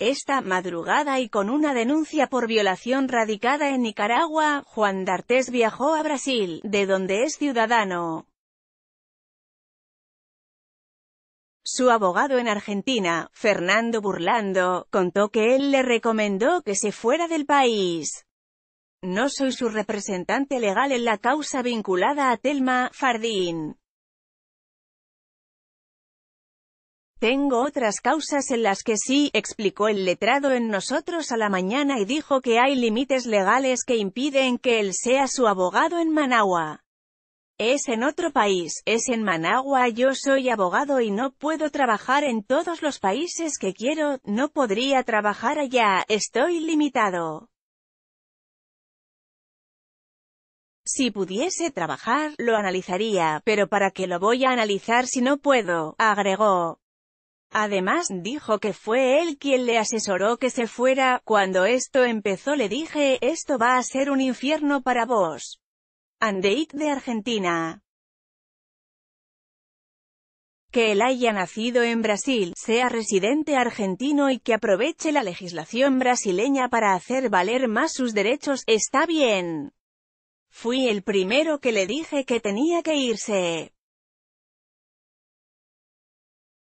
Esta madrugada y con una denuncia por violación radicada en Nicaragua, Juan D'Artes viajó a Brasil, de donde es ciudadano. Su abogado en Argentina, Fernando Burlando, contó que él le recomendó que se fuera del país. No soy su representante legal en la causa vinculada a Telma, Fardín. Tengo otras causas en las que sí, explicó el letrado en nosotros a la mañana y dijo que hay límites legales que impiden que él sea su abogado en Managua. Es en otro país, es en Managua, yo soy abogado y no puedo trabajar en todos los países que quiero, no podría trabajar allá, estoy limitado. Si pudiese trabajar, lo analizaría, pero ¿para qué lo voy a analizar si no puedo?, agregó. Además, dijo que fue él quien le asesoró que se fuera, cuando esto empezó le dije, esto va a ser un infierno para vos. Andeit de Argentina. Que él haya nacido en Brasil, sea residente argentino y que aproveche la legislación brasileña para hacer valer más sus derechos, está bien. Fui el primero que le dije que tenía que irse.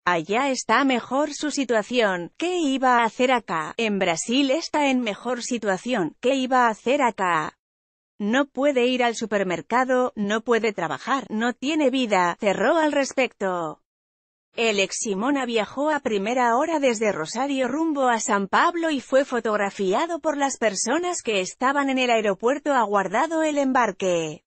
Allá está mejor su situación. ¿Qué iba a hacer acá? En Brasil está en mejor situación. ¿Qué iba a hacer acá? No puede ir al supermercado, no puede trabajar, no tiene vida, cerró al respecto. El ex Simona viajó a primera hora desde Rosario rumbo a San Pablo y fue fotografiado por las personas que estaban en el aeropuerto aguardado el embarque.